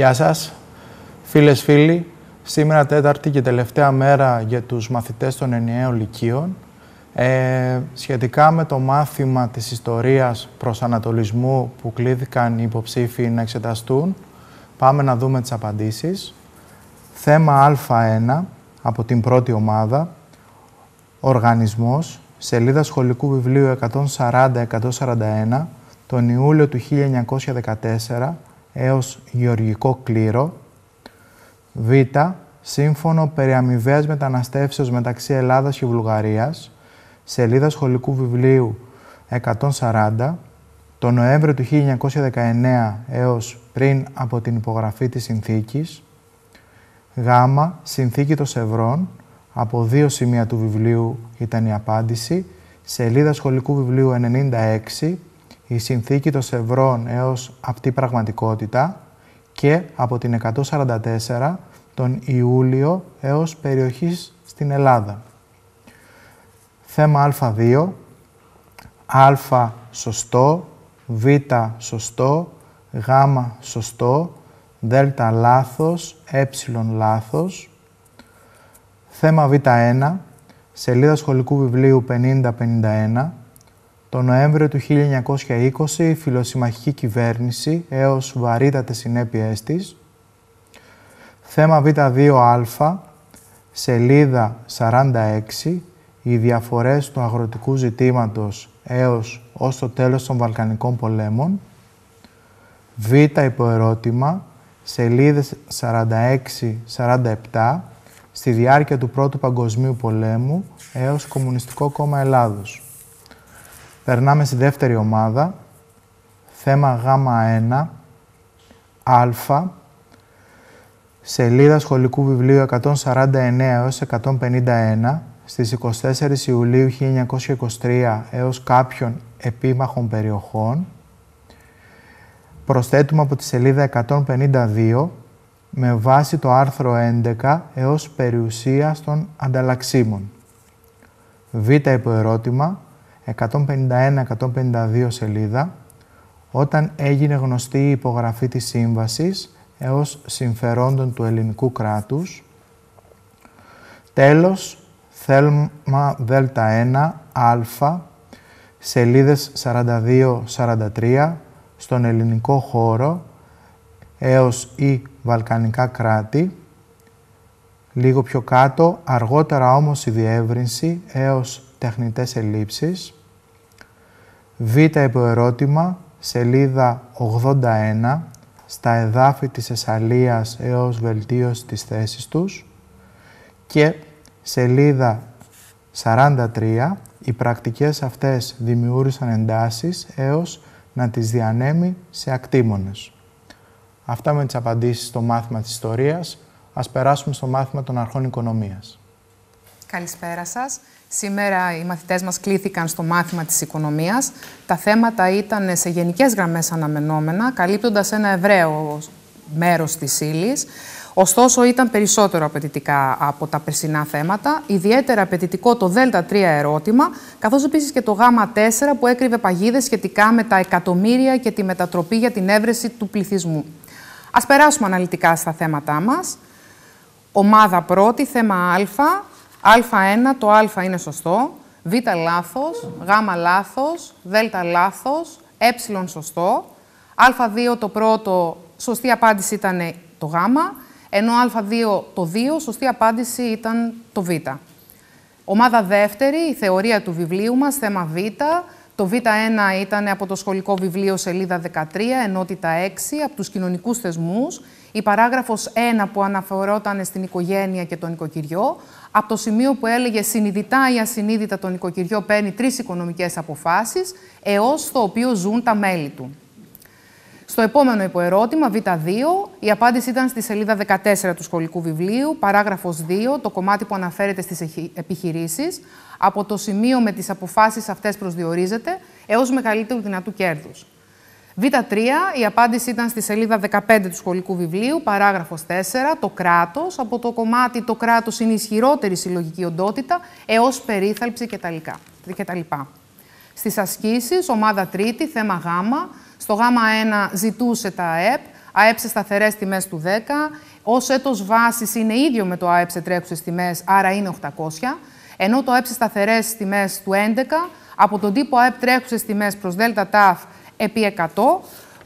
Γεια σας, φίλες, φίλοι. Σήμερα τέταρτη και τελευταία μέρα για τους μαθητές των ενιαίων λυκείων. Ε, σχετικά με το μάθημα της ιστορίας προς ανατολισμού που κλείθηκαν οι υποψήφοι να εξεταστούν, πάμε να δούμε τις απαντήσεις. Θέμα Α1 από την πρώτη ομάδα, οργανισμός, σελίδα σχολικού βιβλίου 140-141, τον Ιούλιο του 1914, έως γεωργικό κλήρο. Β. Σύμφωνο περί αμοιβαίας μεταναστεύσεως μεταξύ Ελλάδας και Βουλγαρίας, σελίδα σχολικού βιβλίου 140, το Νοέμβριο του 1919 έως πριν από την υπογραφή της συνθήκης, Γ. Συνθήκη των Σευρών, από δύο σημεία του βιβλίου ήταν η απάντηση, σελίδα σχολικού βιβλίου 96, η συνθήκη των Σευρών έως αυτή πραγματικότητα και από την 144 τον Ιούλιο έως περιοχής στην Ελλάδα. Θέμα α2, α σωστό, β σωστό, γ σωστό, δ λάθος, ε λάθος. Θέμα β1, σελίδα σχολικού βιβλίου 50-51, το Νοέμβριο του 1920 η φιλοσυμμαχική κυβέρνηση έως βαρύτατες συνέπειές της. Θέμα Β2α, σελίδα 46, οι διαφορές του αγροτικού ζητήματος έως ως το τέλος των Βαλκανικών πολέμων. Β υποερώτημα, σελίδες 46-47, στη διάρκεια του Πρώτου Παγκοσμίου Πολέμου έως Κομμουνιστικό Κόμμα Ελλάδος. Περνάμε στη δεύτερη ομάδα, θέμα Γ1, Α, σελίδα σχολικού βιβλίου 149 έως 151, στις 24 Ιουλίου 1923 έως κάποιων επίμαχων περιοχών. Προσθέτουμε από τη σελίδα 152 με βάση το άρθρο 11 έως περιουσία των ανταλλαξίμων. Β υποερώτημα, 151-152 σελίδα, όταν έγινε γνωστή η υπογραφή της σύμβασης έως συμφερόντων του ελληνικού κράτους. Τέλος, θέλμα Δ1 Α, σελίδες 42-43, στον ελληνικό χώρο έως ή βαλκανικά κράτη, λίγο πιο κάτω, αργότερα όμως η διεύρυνση έως τεχνητές ελλείψεις. Β υποερώτημα, σελίδα 81, στα εδάφη της Εσσαλίας έως βελτίωση της θέσης τους και σελίδα 43, οι πρακτικές αυτές δημιούργησαν εντάσεις έως να τις διανέμει σε ακτήμονες. Αυτά με τις απαντήσεις στο μάθημα της ιστορίας. Ας περάσουμε στο μάθημα των αρχών οικονομίας. Καλησπέρα σας. Σήμερα οι μαθητές μας κλήθηκαν στο μάθημα της οικονομίας. Τα θέματα ήταν σε γενικές γραμμές αναμενόμενα, καλύπτοντας ένα ευραίο μέρος της ύλη. Ωστόσο, ήταν περισσότερο απαιτητικά από τα περσινά θέματα, ιδιαίτερα απαιτητικό το ΔΕΛΤΑ 3 ερώτημα, καθώς επίσης και το ΓΑΜΑ 4 που έκρυβε παγίδες σχετικά με τα εκατομμύρια και τη μετατροπή για την έβρεση του πληθυσμού. Ας περάσουμε αναλυτικά στα θέματά μας, Ομάδα πρώτη, θέμα Α, Α1, το α είναι σωστό, β λάθος, γ λάθος, δ λάθος, ε σωστό. Α2 το πρώτο, σωστή απάντηση ήταν το γ, ενώ α2 το 2, σωστή απάντηση ήταν το β. Ομάδα δεύτερη, η θεωρία του βιβλίου μας, θέμα β. Το Β1 ήταν από το σχολικό βιβλίο σελίδα 13, ενότητα 6, από τους κοινωνικούς θεσμούς η παράγραφος 1 που αναφερόταν στην οικογένεια και το νοικοκυριό, από το σημείο που έλεγε συνειδητά ή ασυνείδητα το νοικοκυριό παίρνει τρεις οικονομικές αποφάσεις, έως το οποίο ζουν τα μέλη του. Στο επόμενο υποερώτημα, Β2, η απάντηση ήταν στη σελίδα 14 του σχολικού βιβλίου, παράγραφος 2, το κομμάτι που αναφέρεται στις επιχειρήσεις. Από το σημείο με τις αποφάσεις αυτές προσδιορίζεται έως μεγαλύτερου δυνατού κέρδους. Β3, η απάντηση ήταν στη σελίδα 15 του σχολικού βιβλίου, παράγραφος 4, το κράτος, από το κομμάτι το κράτος είναι ισχυρότερη συλλογική οντότητα, έως περίθαλψη κτλ. Στις ασκήσεις, ομάδα τρίτη, θέμα Γ, στο Γ1 ζητούσε τα ΑΕΠ, ΑΕΠ σε σταθερές τιμές του 10, ως έτος βάσης είναι ίδιο με το ΑΕΠ σε τρέχουσες τιμές, άρα είναι 800, ενώ το ΑΕΠ σε σταθερές τιμές του 11, από τον τύπο ΑΕΠ τρέχουσες τιμές προς επί 100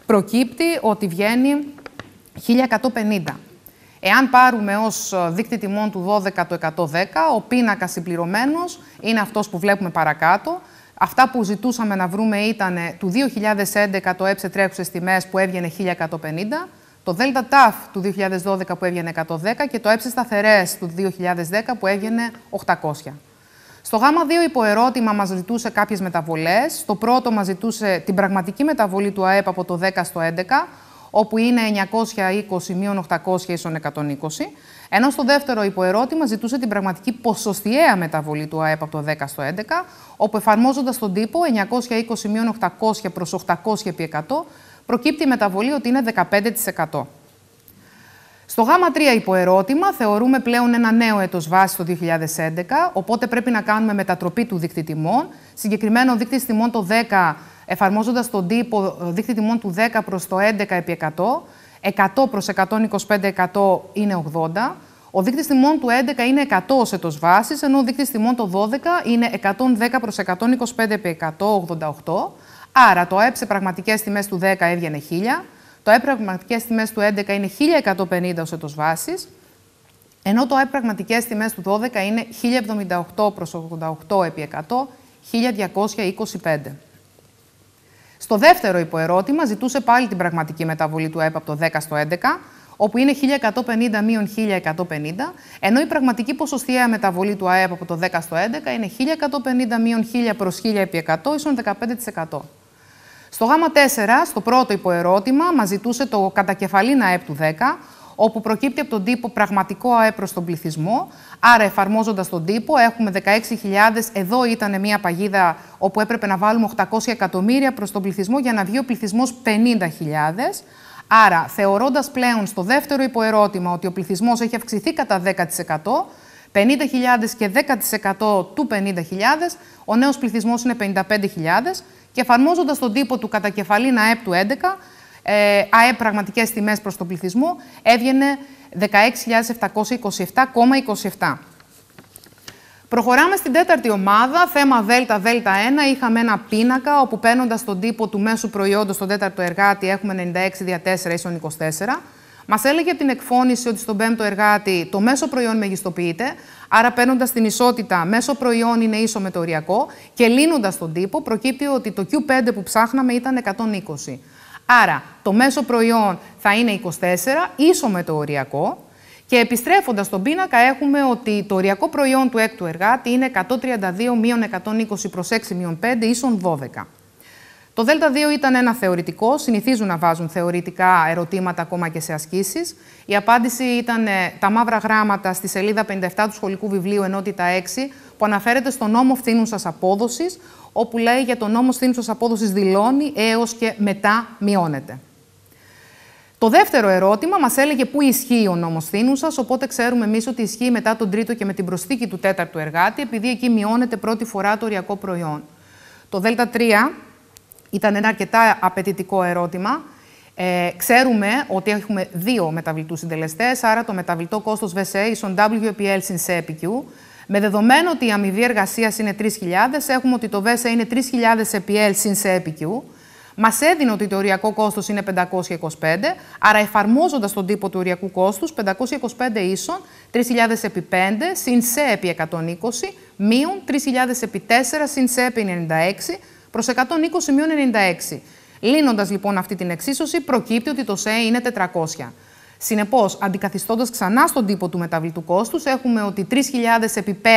προκύπτει ότι βγαίνει 1150. Εάν πάρουμε ως ε, δείκτη τιμών του 12 το 110, ο πίνακας συμπληρωμένος είναι αυτός που βλέπουμε παρακάτω. Αυτά που ζητούσαμε να βρούμε ήταν του 2011 το έψε τρέχουσες τιμές που έβγαινε 1150, το ΔΕΛΤΑ ΤΑΦ του 2012 που έβγαινε 110 και το έψε σταθερές του 2010 που έβγαινε 800. Στο ΓΑΜΑ 2 υποερώτημα μας ζητούσε κάποιες μεταβολές. Στο πρώτο μας ζητούσε την πραγματική μεταβολή του ΑΕΠ από το 10 στο 11, όπου είναι 920 800 ίσον 120. Ενώ στο δεύτερο υποερώτημα ζητούσε την πραγματική ποσοστιαία μεταβολή του ΑΕΠ από το 10 στο 11, όπου εφαρμόζοντας τον τύπο 920 800 προ 800 επί 100, προκύπτει η μεταβολή ότι είναι 15%. Στο γάμα 3 υποερώτημα θεωρούμε πλέον ένα νέο έτος βάσης το 2011, οπότε πρέπει να κάνουμε μετατροπή του δείκτη τιμών. συγκεκριμένα ο δείκτης τιμών το 10, εφαρμόζοντας τον τύπο ε, δείκτη τιμών του 10 προς το 11 επί 100, 100 προς 125% είναι 80%. Ο δείκτης τιμών του 11 είναι 100 ως έτος βάσης, ενώ ο δείκτης τιμών το 12 είναι 110 προ 125 επί 188, Άρα το ΑΕΠ σε πραγματικές τιμές του 10 έβγαινε 1000, το ΑΕΠ πραγματικές τιμές του 11 είναι 1.150 ως έτος βάσης, ενώ το ΑΕΠ πραγματικέ τιμές του 12 είναι 1.078 προ 88 επί 100, 1.225. Στο δεύτερο υποερώτημα ζητούσε πάλι την πραγματική μεταβολή του ΑΕΠ από το 10 στο 11, όπου είναι 1.150 μείον 1.150, ενώ η πραγματική ποσοστιαία μεταβολή του ΑΕΠ από το 10 στο 11 είναι 1.150 μείον 1.000 προς 1.000 επί 100, ίσον 15%. Στο γάμα 4, στο πρώτο υποερώτημα, μας ζητούσε το κατακεφαλήν ΑΕΠ του 10, όπου προκύπτει από τον τύπο πραγματικό ΑΕΠ προς τον πληθυσμό. Άρα, εφαρμόζοντας τον τύπο, έχουμε 16.000. Εδώ ήταν μια παγίδα όπου έπρεπε να βάλουμε 800 εκατομμύρια προς τον πληθυσμό για να βγει ο πληθυσμός 50.000. Άρα, θεωρώντας πλέον στο δεύτερο υποερώτημα ότι ο πληθυσμός έχει αυξηθεί κατά 10%, 50.000 και 10% του 50.000, ο νέος πληθυσμός είναι 55.000 και εφαρμόζοντας τον τύπο του κατά κεφαλήν ΑΕΠ του 11, ε, ΑΕΠ πραγματικές τιμές προς τον πληθυσμό, έβγαινε 16.727,27. Προχωράμε στην τέταρτη ομάδα, θέμα ΔΕΛΤΑ ΔΕΛΤΑ 1. Είχαμε ένα πίνακα όπου παίρνοντας τον τύπο του μέσου προϊόντος στον τέταρτο εργάτη έχουμε 96 δια 4 ίσον 24. Μας έλεγε την εκφώνηση ότι στον πέμπτο εργάτη το μέσο προϊόν μεγιστοποιείται, άρα παίρνοντας την ισότητα μέσο προϊόν είναι ίσο με το οριακό και λύνοντας τον τύπο προκύπτει ότι το Q5 που ψάχναμε ήταν 120. Άρα το μέσο προϊόν θα είναι 24, ίσο με το οριακό. Και επιστρέφοντας στον πίνακα, έχουμε ότι το οριακό προϊόν του έκτου εργάτη είναι 132 120 προ 6 5 ίσον 12. Το ΔΕΛΤΑ 2 ήταν ένα θεωρητικό. Συνηθίζουν να βάζουν θεωρητικά ερωτήματα ακόμα και σε ασκήσεις. Η απάντηση ήταν ε, τα μαύρα γράμματα στη σελίδα 57 του σχολικού βιβλίου ενότητα 6, που αναφέρεται στο νόμο φθήνουσας απόδοσης, όπου λέει για τον νόμο φθήνουσας απόδοσης δηλώνει έως και μετά μειώνεται. Το δεύτερο ερώτημα μας έλεγε πού ισχύει ο νόμος φθήνουσας, οπότε ξέρουμε εμείς ότι ισχύει μετά τον τρίτο και με την προσθήκη του τέταρτου εργάτη, επειδή εκεί μειώνεται πρώτη φορά το οριακό προϊόν. Το ΔΕΛΤΑ 3 ήταν ένα αρκετά απαιτητικό ερώτημα. Ε, ξέρουμε ότι έχουμε δύο μεταβλητούς συντελεστές, άρα το μεταβλητό κόστος ΒΣΕ ίσον WPL συν CPQ. Με δεδομένο ότι η αμοιβή εργασίας είναι 3.000, έχουμε ότι το ΒΣΕ είναι 3.000 EPL συν CPQ. Μας έδινε ότι το οριακό κόστος είναι 525, άρα εφαρμόζοντας τον τύπο του οριακού κόστους, 525 ίσον 3.000 επί 5 συν σε 120, μείον 3.000 επί 4 συν σε 96, προ 120-96. Λύνοντας λοιπόν αυτή την εξίσωση, προκύπτει ότι το ΣΕ είναι 400. Συνεπώς, αντικαθιστώντας ξανά στον τύπο του μεταβλητού κόστους, έχουμε ότι 3.000 επί 5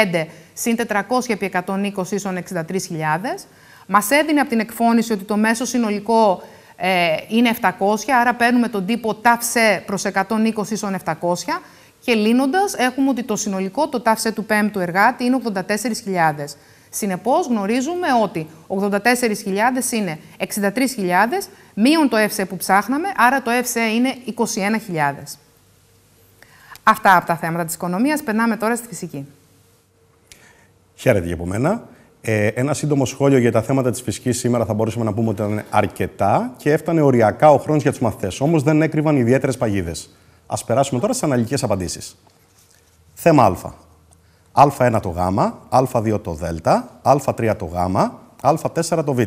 συν 400 επί 120 ίσον 63.000. Μας έδινε από την εκφώνηση ότι το μέσο συνολικό ε, είναι 700, άρα παίρνουμε τον τύπο τάφσε προ 120 ίσον 700 και λύνοντας έχουμε ότι το συνολικό, το τάφσε του πέμπτου εργάτη είναι 84.000. Συνεπώς, γνωρίζουμε ότι 84.000 είναι 63.000, μείον το ΕΦΣΕ που ψάχναμε, άρα το ΕΦΣΕ είναι 21.000. Αυτά από τα θέματα της οικονομίας. Περνάμε τώρα στη φυσική. Χαίρετε για μένα. Ε, ένα σύντομο σχόλιο για τα θέματα της φυσικής σήμερα θα μπορούσαμε να πούμε ότι ήταν αρκετά και έφτανε οριακά ο χρόνος για τους μαθητές. Όμως δεν έκρυβαν ιδιαίτερες παγίδες. Ας περάσουμε τώρα στις αναλυτικές απαντήσεις. Θέμα Α α1 το γ, α2 το δ, α3 το γ, α4 το β,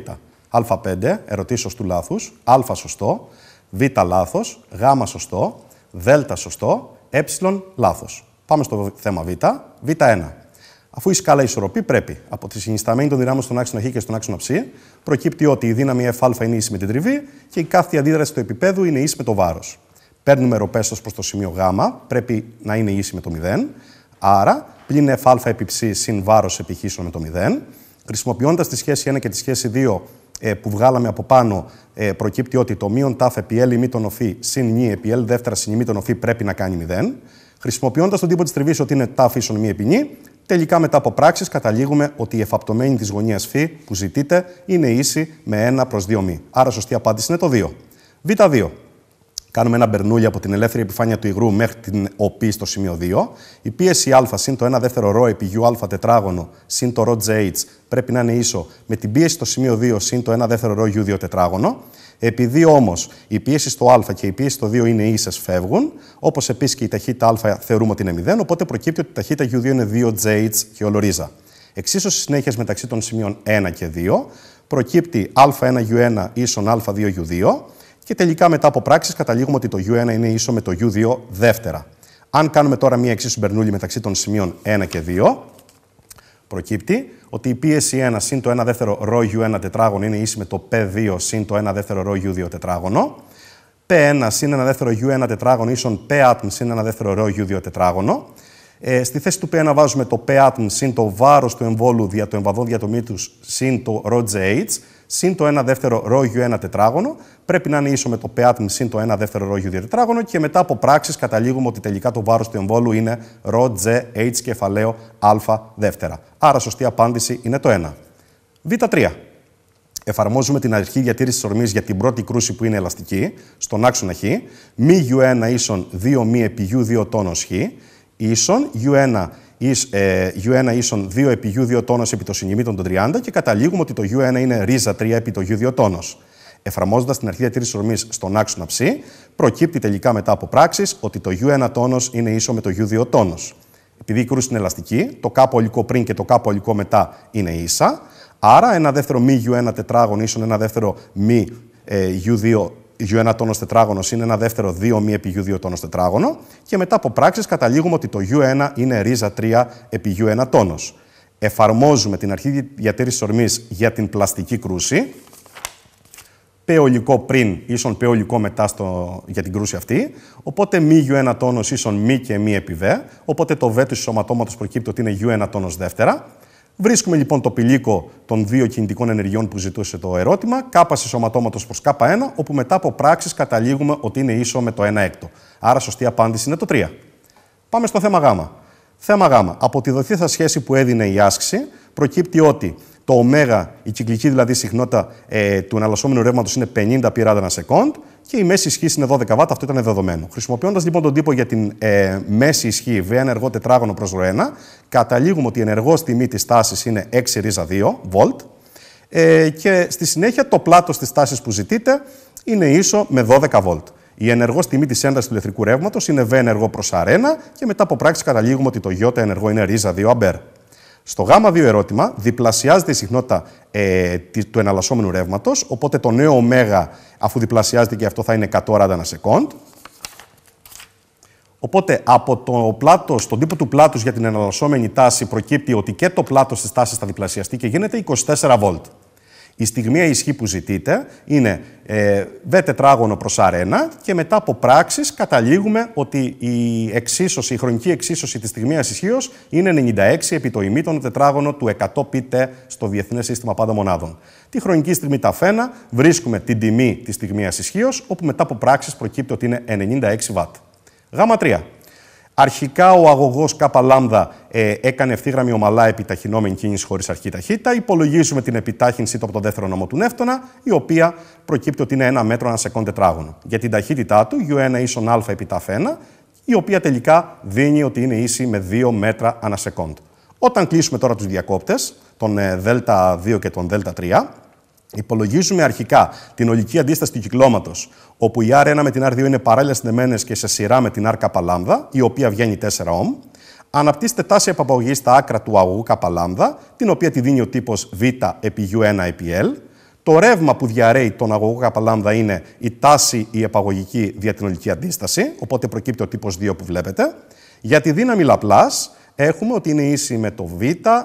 α5 ερωτήσεως του λάθους, α σωστό, β λάθος, γ σωστό, δ σωστό, ε λάθος. Πάμε στο θέμα β, β1. Αφού η σκάλα ισορροπεί, πρέπει από τη συνισταμένη των δυνάμεων στον άξονα χ και στον άξονα ψ, προκύπτει ότι η δύναμη φα είναι ίση με την τριβή και η κάθε αντίδραση του επίπεδου είναι ίση με το βάρος. Παίρνουμε ροπέστο προς το σημείο Γ, πρέπει να είναι ίση με το 0. Άρα πλην εφ' επί ψ συν βάρος επί με το 0. Χρησιμοποιώντας τη σχέση 1 και τη σχέση 2 ε, που βγάλαμε από πάνω, ε, προκύπτει ότι το μείον τάφ επί L τον οφή συν νη επί L δεύτερα συν τον οφή πρέπει να κάνει 0. Χρησιμοποιώντας τον τύπο της τριβής ότι είναι τάφ ίσον μη επί νη, τελικά μετά από πράξεις καταλήγουμε ότι η εφαπτωμένη της γωνίας φ που ζητείτε είναι ίση με 1 προ 2 μη. Άρα σωστή απάντηση είναι το 2. Β2. Κάνουμε ένα μπερνούλι από την ελεύθερη επιφάνεια του υγρού μέχρι την ΟΠΗ στο σημείο 2. Η πίεση Α συν το 1 δεύτερο ρο επί γιου α τετράγωνο συν το ρο JH πρέπει να είναι ίσο με την πίεση στο σημείο 2 συν το 1 δεύτερο ρο γιου 2 τετράγωνο. Επειδή όμως η πίεση στο α και η πίεση στο 2 είναι ίσες, φεύγουν. Όπως επίσης και η ταχύτητα α θεωρούμε ότι είναι 0, οπότε προκύπτει ότι η ταχυτητα γιου U2 είναι 2JH και ολορίζα. Εξίσωση συνέχειας μεταξύ των σημείων 1 και 2 προκύπτει α1U1 α 2 2 και τελικά μετά από πράξεις καταλήγουμε ότι το U1 είναι ίσο με το U2 δεύτερα. Αν κάνουμε τώρα μία εξίσου μπερνούλη μεταξύ των σημείων 1 και 2, προκύπτει ότι η πίεση 1 συν το 1 δεύτερο ρό U1 τετράγωνο είναι ίση με το P2 συν το 1 δεύτερο ρό U2 τετράγωνο. P1 συν 1 δεύτερο U1 τετράγωνο ίσον P άτμ συν 1 δεύτερο ρό U2 τετράγωνο. Ε, στη θέση του P1 βάζουμε το P άτμ συν το βάρος του εμβόλου δια το εμβαδό διατομή του συν το ρό GH συν το 1 δεύτερο ρόγιο 1 τετράγωνο. Πρέπει να είναι ίσο με το πεάτμ συν το 1 δεύτερο ρόγιο 2 τετράγωνο και μετά από πράξεις καταλήγουμε ότι τελικά το βάρος του εμβόλου είναι ρο, τζ, h κεφαλαίο α δεύτερα. Άρα σωστή απάντηση είναι το 1. Β3. Εφαρμόζουμε την αρχή διατήρησης τη ορμής για την πρώτη κρούση που είναι ελαστική, στον άξονα χ, μη γιου 1 ίσον 2 μη επι γιου U2 τόνος χ, ίσον U1 U1 ε, ίσον 2 επί U2 τόνος επί το συνημήτων των 30 και καταλήγουμε ότι το U1 είναι ρίζα 3 επί το U2 τόνος. Εφαρμόζοντας την αρχή διατήρησης ορμής στον άξονα ψ, προκύπτει τελικά μετά από πράξεις ότι το U1 τόνος είναι ίσο με το U2 τόνος. Επειδή η κρούση είναι ελαστική, το κάπο ολικό πριν και το κάπο ολικό μετά είναι ίσα, άρα ένα δεύτερο μη U1 τετράγωνο ίσον ένα δεύτερο μη U2 ε, U1 τόνος τετράγωνος είναι ένα δεύτερο 2 μη επί U2 τόνος τετράγωνο και μετά από πράξεις καταλήγουμε ότι το U1 είναι ρίζα 3 επί U1 τόνος. Εφαρμόζουμε την αρχή διατήρησης ορμής για την πλαστική κρούση, πεολικό πριν ίσον πεολικό μετά στο, για την κρούση αυτή, οπότε μη U1 τόνος ίσον μη και μη επί V, οπότε το V του σωματώματος προκυπτει προκύπτει ότι είναι U1 τόνος δεύτερα, Βρίσκουμε λοιπόν το πηλίκο των δύο κινητικών ενεργειών που ζητούσε το ερώτημα, κάπα σε σωματώματος προς K1, όπου μετά από πράξεις καταλήγουμε ότι είναι ίσο με το 1 έκτο. Άρα, σωστή απάντηση είναι το 3. Πάμε στο θέμα Γ. Θέμα Γ. Από τη δοθήθα σχέση που έδινε η άσκηση, προκύπτει ότι το ω, η κυκλική δηλαδή συχνότητα ε, του εναλλασσόμενου ρεύματος είναι 50 πυράδε ένα σεκόντ, και η μέση ισχύ είναι 12 W, αυτό ήταν δεδομένο. Χρησιμοποιώντας λοιπόν τον τύπο για την ε, μέση ισχύ V ενεργό τετράγωνο προς ρο 1 καταλήγουμε ότι η ενεργός τιμή της τάσης είναι 6 ρίζα 2 volt. ε, και στη συνέχεια το πλάτος της τάσης που ζητείτε είναι ίσο με 12 Volt. Η ενεργός τιμή της έντασης του ηλεκτρικού ρεύματος είναι V ενεργό προς αρένα και μετά από πράξη καταλήγουμε ότι το Ι ενεργό είναι ρίζα 2 αμπέρ. Στο γάμα 2 ερώτημα διπλασιάζεται η συχνότητα ε, του εναλλασσόμενου ρεύματος, οπότε το νέο ω, αφού διπλασιάζεται και αυτό θα είναι 100 σε σεκόντ. Οπότε από το πλάτος, τον τύπο του πλάτους για την εναλλασσόμενη τάση προκύπτει ότι και το πλάτος της τάσης θα διπλασιαστεί και γίνεται 24 βολτ. Η στιγμή ισχύ που ζητείτε είναι ε, βε τετράγωνο προς αρένα και μετά από πράξεις καταλήγουμε ότι η, εξίσωση, χρονική εξίσωση της στιγμίας ισχύως είναι 96 επί το των τετράγωνο του 100 πίτε στο Διεθνές Σύστημα Πάντα Μονάδων. Τη χρονική στιγμή τα φένα βρίσκουμε την τιμή της στιγμίας ισχύως, όπου μετά από πράξεις προκύπτει ότι είναι 96 βατ. Γάμα 3. Αρχικά ο αγωγός ΚΑΠΑΛΑΜΔΑ ε, έκανε ευθύγραμμη ομαλά επιταχυνόμενη κίνηση χωρίς αρχή ταχύτητα. Υπολογίζουμε την επιτάχυνσή του από τον δεύτερο νόμο του Νεύτωνα, η οποία προκύπτει ότι είναι ένα μέτρο ένα σεκόν τετράγωνο. Για την ταχύτητά του, U1 ίσον α επί τάφ 1, η οποία τελικά δίνει ότι είναι ίση με 2 μέτρα ανά σεκόντ. Όταν κλείσουμε τώρα τους διακόπτες, τον ε, Δ2 και τον Δ3, Υπολογίζουμε αρχικά την ολική αντίσταση του κυκλώματος, όπου η R1 με την R2 είναι παράλληλα συνδεμένες και σε σειρά με την R καπαλάμδα, η οποία βγαίνει 4 ohm. Αναπτύσσεται τάση επαπαγωγή στα άκρα του αγωγού καπαλάμδα, την οποία τη δίνει ο τύπος Β επί U1 επί L. Το ρεύμα που διαρρέει τον αγωγό καπαλάμδα είναι η τάση η επαγωγική δια την ολική αντίσταση, οπότε προκύπτει ο τύπος 2 που βλέπετε. Για τη δύναμη λαπλάς, έχουμε ότι είναι ίση με το β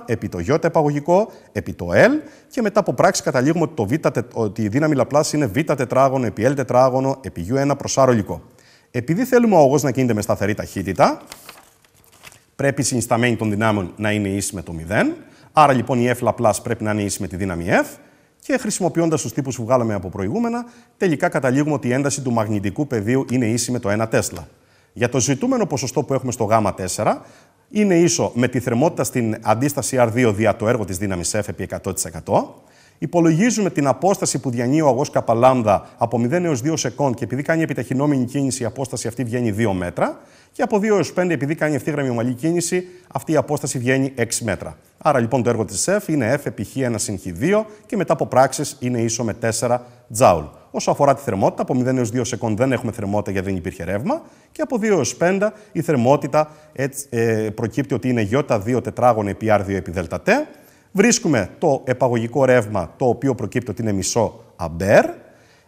επί το ι επαγωγικό επί το l και μετά από πράξη καταλήγουμε ότι, το β, ότι η δύναμη λαπλάς είναι β τετράγωνο επί l τετράγωνο επί u1 προς r Επειδή θέλουμε ο όγος να κινείται με σταθερή ταχύτητα, πρέπει η συνισταμένη των δυνάμεων να είναι ίση με το 0. Άρα λοιπόν η f λαπλάς πρέπει να είναι ίση με τη δύναμη f. Και χρησιμοποιώντας τους τύπους που βγάλαμε από προηγούμενα, τελικά καταλήγουμε ότι η ένταση του μαγνητικού πεδίου είναι ίση με το 1 Τέσλα. Για το ζητούμενο ποσοστό που έχουμε στο Γ4, είναι ίσο με τη θερμότητα στην αντίσταση R2 δια το έργο της δύναμης F επί 100%. Υπολογίζουμε την απόσταση που διανύει ο αγός καπαλάμδα από 0 έω 2 σεκόν και επειδή κάνει επιταχυνόμενη κίνηση η απόσταση αυτή βγαίνει 2 μέτρα και από 2 έω 5 επειδή κάνει ευθύγραμμη ομαλή κίνηση αυτή η απόσταση βγαίνει 6 μέτρα. Άρα λοιπόν το έργο της F είναι F επί χ 1 συν χ 2 και μετά από πράξεις είναι ίσο με 4 τζάουλ. Όσο αφορά τη θερμότητα, από 0 έως 2 σεκόν δεν έχουμε θερμότητα γιατί δεν υπήρχε ρεύμα και από 2 έως 5 η θερμότητα έτσι, ε, προκύπτει ότι είναι Ι2 τετράγωνο επί R2 επί ΔΤ. Βρίσκουμε το επαγωγικό ρεύμα το οποίο προκύπτει ότι είναι μισό αμπέρ.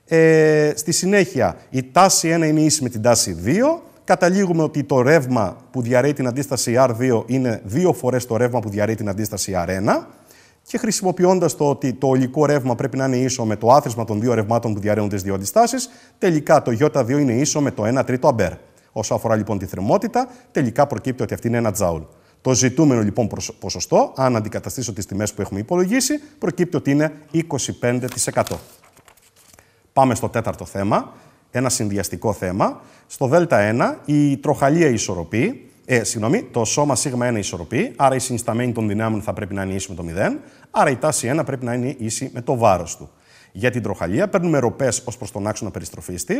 Ε, στη συνέχεια η τάση 1 είναι ίση με την τάση 2. Καταλήγουμε ότι το ρεύμα που διαρρέει την αντίσταση R2 είναι δύο φορές το ρεύμα που διαρρέει την αντίσταση R1 και χρησιμοποιώντας το ότι το ολικό ρεύμα πρέπει να είναι ίσο με το άθροισμα των δύο ρευμάτων που διαρρέουν τις δύο αντιστάσεις, τελικά το Ι2 είναι ίσο με το 1 τρίτο αμπέρ. Όσο αφορά λοιπόν τη θερμότητα, τελικά προκύπτει ότι αυτή είναι ένα τζάουλ. Το ζητούμενο λοιπόν ποσοστό, αν αντικαταστήσω τις τιμές που έχουμε υπολογίσει, προκύπτει ότι είναι 25%. Πάμε στο τέταρτο θέμα, ένα συνδυαστικό θέμα. Στο δελτα 1 η τροχαλία ισορροπεί, ε, συγγνώμη, το σώμα σίγμα 1 ισορροπεί, άρα η συνισταμένη των δυνάμεων θα πρέπει να είναι ίση με το 0, άρα η τάση 1 πρέπει να είναι ίση με το βάρος του. Για την τροχαλία παίρνουμε ροπές ως προς τον άξονα περιστροφής της,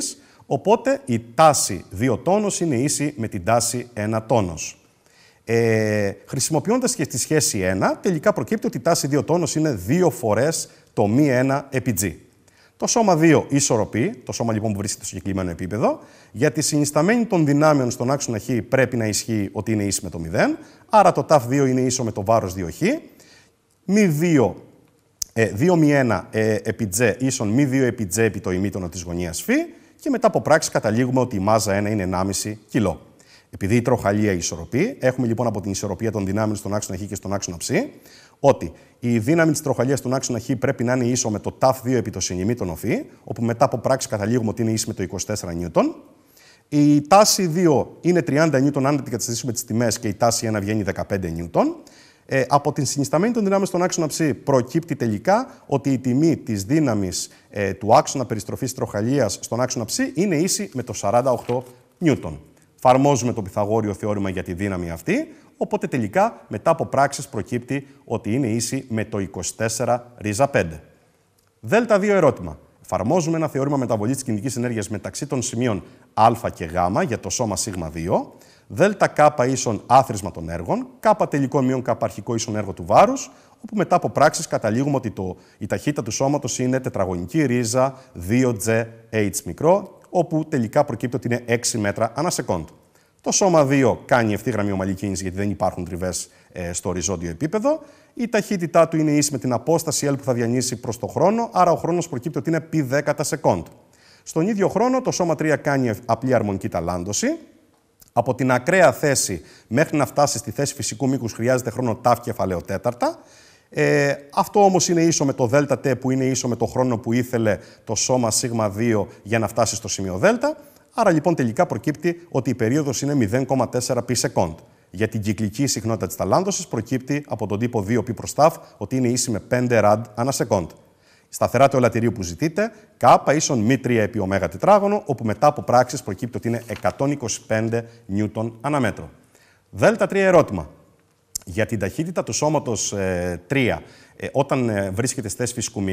οπότε η τάση 2 τόνος είναι ίση με την τάση 1 τόνος. Ε, Χρησιμοποιώντας και τη σχέση 1, τελικά προκύπτει ότι η τάση 2 τόνος είναι 2 φορές το μη 1 επί G. Το σώμα 2 ισορροπεί, το σώμα λοιπόν που βρίσκεται στο συγκεκριμένο επίπεδο. γιατί τη συνισταμένη των δυνάμεων στον άξονα χ πρέπει να ισχύει ότι είναι ίση με το 0, άρα το ταφ 2 είναι ίσο με το βαρο 2 2χ. Μη 2, 2 ε, μη 1 ε, επί J ίσον μη 2 επί J επί το ημίτονο της γωνίας φ και μετά από πράξη καταλήγουμε ότι η μάζα 1 είναι 1,5 κιλό. Επειδή η τροχαλία ισορροπεί, έχουμε λοιπόν από την ισορροπία των δυνάμεων στον άξονα Χ και στον άξονα Ψ, ότι η δύναμη της τροχαλίας στον άξονα Χ πρέπει να είναι ίσο με το ΤΑΦ2 επί το των οφή, όπου μετά από πράξη καταλήγουμε ότι είναι ίση με το 24 νιούτον. Η τάση 2 είναι 30 νιούτον αν αντικαταστήσουμε τις τιμές και η τάση 1 βγαίνει 15 νιούτον. Ε, από την συνισταμένη των δυνάμεων στον άξονα ψ προκύπτει τελικά ότι η τιμή της δύναμης ε, του άξονα περιστροφής τροχαλίας στον άξονα ψ είναι ίση με το 48 νιούτον. Φαρμόζουμε το Πυθαγόριο θεώρημα για τη δύναμη αυτή, οπότε τελικά μετά από πράξεις προκύπτει ότι είναι ίση με το 24 ρίζα 5. Δέλτα 2 ερώτημα. Εφαρμόζουμε ένα θεώρημα μεταβολής της κινητικής ενέργειας μεταξύ των σημείων α και γ για το σώμα σ2, δέλτα κ ίσον άθροισμα των έργων, κ τελικό μείον κ αρχικό ίσον έργο του βάρους, όπου μετά από πράξεις καταλήγουμε ότι το, η ταχύτητα του σώματος είναι τετραγωνική ρίζα τζ μικρό όπου τελικά προκύπτει ότι είναι 6 μέτρα ανά σεκόντ. Το σώμα 2 κάνει γραμμή ομαλή κίνηση γιατί δεν υπάρχουν τριβές ε, στο οριζόντιο επίπεδο. Η ταχύτητά του είναι ίση με την απόσταση L που θα διανύσει προς το χρόνο, άρα ο χρόνος προκύπτει ότι είναι π10 τα σεκόντ. Στον ίδιο χρόνο το σώμα 3 κάνει απλή αρμονική ταλάντωση. Από την ακραία θέση μέχρι να φτάσει στη θέση φυσικού μήκους χρειάζεται χρόνο τάφ κεφαλαίο τέταρτα. Ε, αυτό όμως είναι ίσο με το ΔΕΛΤΑ που είναι ίσο με το χρόνο που ήθελε το σωμα σ σίγμα-2 για να φτάσει στο σημείο ΔΕΛΤΑ. Άρα λοιπόν τελικά προκύπτει ότι η περίοδος είναι 0,4 π σεκόντ. Για την κυκλική συχνότητα της ταλάντωσης προκύπτει από τον τύπο 2 π προς ταφ ότι είναι ίση με 5 ραντ ανά σεκόντ. Σταθερά του ελαττηρίου που ζητείτε, K ίσον μη 3 επί Ω τετράγωνο, όπου μετά από πράξεις προκύπτει ότι είναι 125 νιούτον ανά μέτρο. Δέλτα 3 ερώτημα. Για την ταχύτητα του σώματος 3, ε, ε, όταν ε, βρίσκεται στι θέσει φυσικού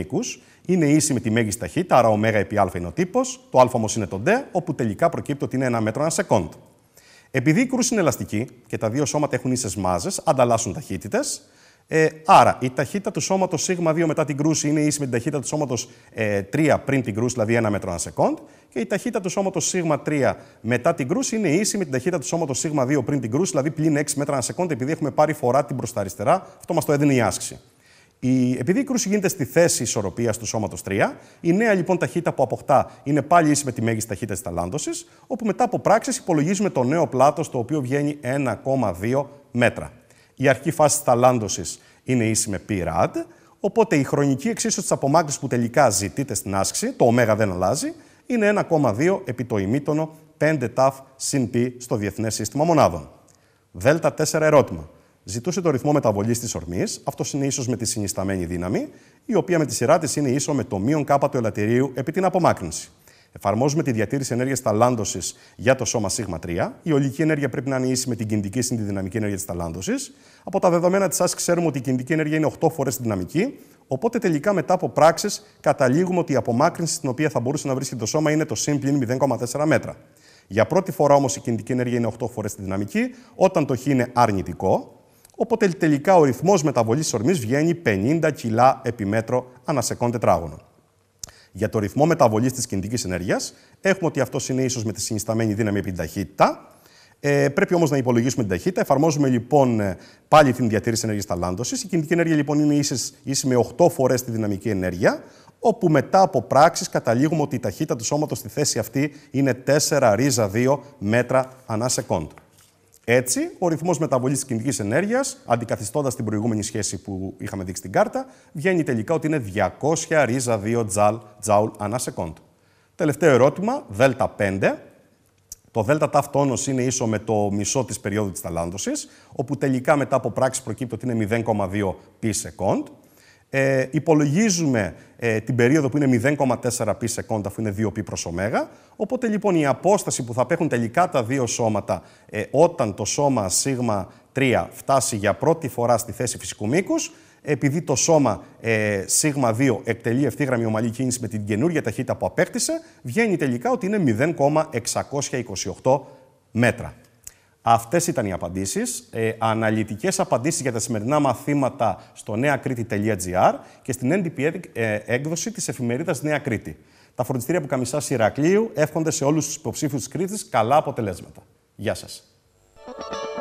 είναι ίση με τη μέγιστη ταχύτητα, άρα ω επί α είναι ο τύπος. το α όμως είναι το d, όπου τελικά προκύπτει ότι είναι ένα μέτρο ένα σεκόντ. Επειδή η κρούση είναι ελαστική και τα δύο σώματα έχουν ίσες μάζες, ανταλλάσσουν ταχύτητες, ε, άρα, η ταχύτητα του σώματος σ 2 μετά την κρούση είναι ίση με την ταχύτητα του σώματος 3 ε, πριν την κρούση, δηλαδή 1 μέτρο ανά σεκόντ. Και η ταχύτητα του σώματος σ 3 μετά την κρούση είναι ίση με την ταχύτητα του σώματος σ 2 πριν την κρούση, δηλαδή πλήν 6 μέτρα ανά σεκόντ, επειδή έχουμε πάρει φορά την προ αριστερά. Αυτό μας το έδινε η άσκηση. Η, επειδή η κρούση γίνεται στη θέση ισορροπίας του σώματος 3, η νέα λοιπόν ταχύτητα που αποκτά είναι πάλι ίση με τη μέγιστη ταχύτητα της ταλάντωσης, όπου μετά από πράξεις υπολογίζουμε το νέο πλάτος το οποίο βγαίνει 1,2 μέτρα. Η αρχή φάσης θαλάντωση είναι ίση με πι Οπότε η χρονική εξίσωση της απομάκρυνση που τελικά ζητείται στην άσκηση, το ω δεν αλλάζει, είναι 1,2 επί το ημίτονο 5 ταφ συν π στο Διεθνές Σύστημα Μονάδων. Δέλτα 4 ερώτημα. Ζητούσε το ρυθμό μεταβολής της ορμής, αυτός είναι ίσως με τη συνισταμένη δύναμη, η οποία με τη σειρά της είναι ίσο με το μείον κάπα του ελαττηρίου επί την απομάκρυνση. Εφαρμόζουμε τη διατήρηση ενέργειας ταλάντωσης για το σωμα ΣΥΓΜΑ Σ3. Η ολική ενέργεια πρέπει να είναι ίση με την κινητική συν δυναμική ενέργεια της ταλάντωσης. Από τα δεδομένα της ΑΣ ξέρουμε ότι η κινητική ενέργεια είναι 8 φορές τη δυναμική. Οπότε τελικά μετά από πράξεις καταλήγουμε ότι η απομάκρυνση στην οποία θα μπορούσε να βρίσκεται το σώμα είναι το συν 0,4 μέτρα. Για πρώτη φορά όμως η κινητική ενέργεια είναι 8 φορές τη δυναμική, όταν το χ είναι αρνητικό. Οπότε τελικά ο ρυθμός μεταβολής ορμής βγαίνει 50 κιλά επί μέτρο ανά τετράγωνο. Για το ρυθμό μεταβολής της κινητικής ενέργειας, έχουμε ότι αυτός είναι ίσως με τη συνισταμένη δύναμη επί την ταχύτητα. Ε, πρέπει όμως να υπολογίσουμε την ταχύτητα. Εφαρμόζουμε λοιπόν ε, πάλι την διατήρηση ενέργειας ταλάντωση. Η κινητική ενέργεια λοιπόν είναι ίση με 8 φορές τη δυναμική ενέργεια, όπου μετά από πράξεις καταλήγουμε ότι η ταχύτητα του σώματος στη θέση αυτή είναι 4 ρίζα 2 μέτρα ανά σεκόντ. Έτσι, ο ρυθμός μεταβολής της κινητικής ενέργειας, αντικαθιστώντας την προηγούμενη σχέση που είχαμε δείξει στην κάρτα, βγαίνει τελικά ότι είναι 200 ρίζα 2 τζαλ, τζαουλ ανά σεκόντ. Τελευταίο ΔΕΛΤΑ Δ5. Το Δέλτα ταυτόνος είναι ίσο με το μισό της περίοδου της ταλάντωσης, όπου τελικά μετά από πράξη προκύπτει ότι είναι 0,2 πι σεκόντ ε, υπολογίζουμε ε, την περίοδο που είναι 0,4 π κόντα, αφού είναι 2 π προ ω. Οπότε λοιπόν η απόσταση που θα απέχουν τελικά τα δύο σώματα ε, όταν το σώμα σίγμα 3 φτάσει για πρώτη φορά στη θέση φυσικού μήκους, επειδή το σώμα ε, σίγμα2 εκτελεί ευθύγραμμη ομαλή κίνηση με την καινούργια ταχύτητα που απέκτησε, βγαίνει τελικά ότι είναι 0,628 μέτρα. Αυτές ήταν οι απαντήσεις. Ε, Αναλυτικές απαντήσεις για τα σημερινά μαθήματα στο νέακρήτη.gr και στην NDP ε, έκδοση της εφημερίδας Νέα Κρήτη. Τα φροντιστήρια που καμισά Ηρακλείου εύχονται σε όλους τους υποψήφιους τη Κρήτης καλά αποτελέσματα. Γεια σας.